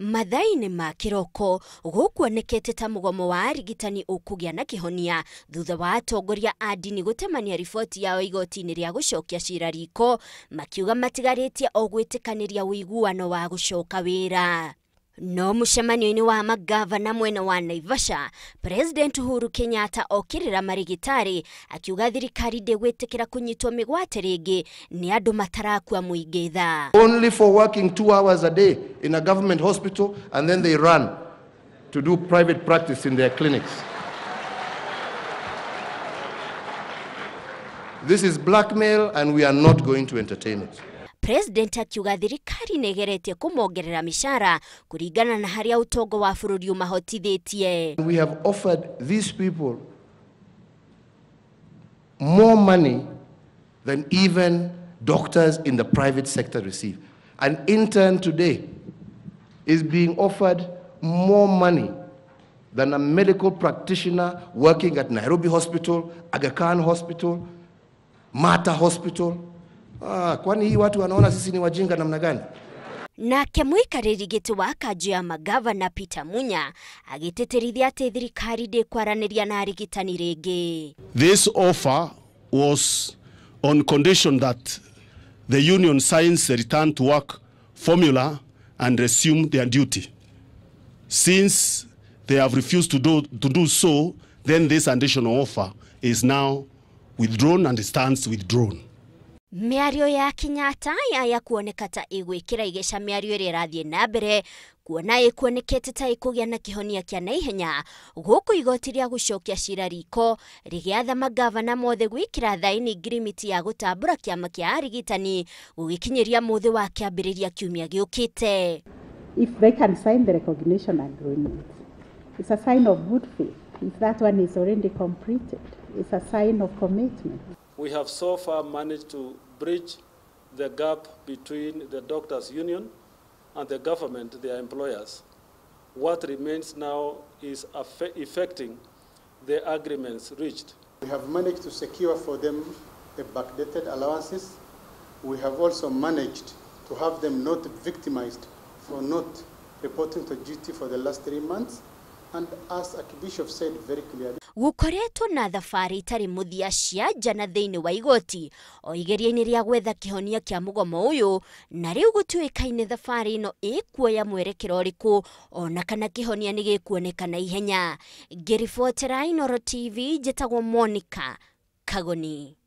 mathaa-inĩ ma kĩroko gũkuonekete ta mũgomo wa arigitani ũkũgĩa na kĩhonia thutha wa atongoria a ndini gũtemania riboti yao igoti-inĩ rĩa gũcokia cira riko makiuga matigarĩtie o gwĩtĩkanĩria ũiguano wa gũcoka wĩra n'omushemanio-ini wa magavana mwena wa naivasha president uhuru kenyatta okirira marigitari akiuga thirikari ndĩgwĩtĩkĩra kũnyitwo mĩgwate rĩngĩ nĩ andũ matarakua mũingĩtha only for working two hours a day in a government hospital and then they run to do private practice in their clinics This is blackmail and we are not going to entertain it president akiuga thirikari nä geretie kå mongerera kå ringana na harĩa ũtongo wa bũrũri ũmahotithĩtie we have offered these people more money than even doctors in the private sector receive an intern today is being offered more money than a medical practitioner working at Nairobi Hospital, Aga Khan Hospital, Mata Hospital, Ah, kwani hii watu wanaona sisi ni wajinga namna gani? na mwikarĩri-gĩtĩ wa kanjo ya magavana Peter Munya agĩtĩtĩrithia atĩ thirikari ndĩkwaranĩria na arigitani rĩngĩ This offer was on condition that the union signs the return to work formula and resume their duty since they have refused to do, to do so then this additional offer is now withdrawn and stands withdrawn mĩario ya Kenyatta yaya kuoneka ta ĩgwĩkĩra igeca mĩario ĩrĩa ĩrathiĩ na mbere kuona ĩkuonekete ta ĩkũgĩa na kĩhonia kĩa naihenya gũkũ igoti rĩa gũcokia cira riko rĩgĩatha magavana mothe gwĩkĩra thaĩni ngirimiti ya gũtambũra kĩama kĩa arigitani gũgĩkinyĩria mũthĩ wa kĩambĩrĩria kiumia gĩũkĩte if they can sign the recognition agreement it's a sign of good faith if that one is already completed it's a sign of commitment we have so far managed to bridge the gap between the doctors' union and the government, their employers. What remains now is affecting the agreements reached. We have managed to secure for them the backdated allowances. We have also managed to have them not victimized for not reporting to duty for the last three months. And as Archbishop said very clearly, gũkoretwo na thabarĩ itarĩ mũthia cia njana thĩinĩ wa igoti o igeria-inĩ rĩa gwetha kĩhonia kĩa mũgomo ũyũ na rĩu gũtuĩkaine thabarĩ ĩno ĩkuoya mwerekero ũrĩkũ ona kana kĩhonia nĩ gĩkuonekana ihenya ngĩribotera Inoro TV njĩtagwo Monica Kagoni